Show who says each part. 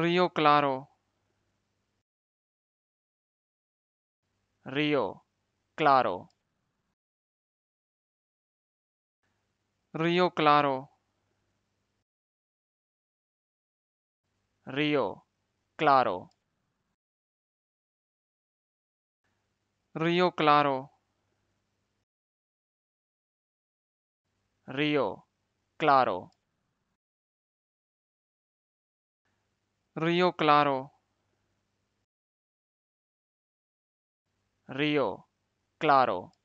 Speaker 1: Río Claro. Río Claro. Río Claro. Río Claro. Río Claro. Río Claro. Río Claro. Río Claro.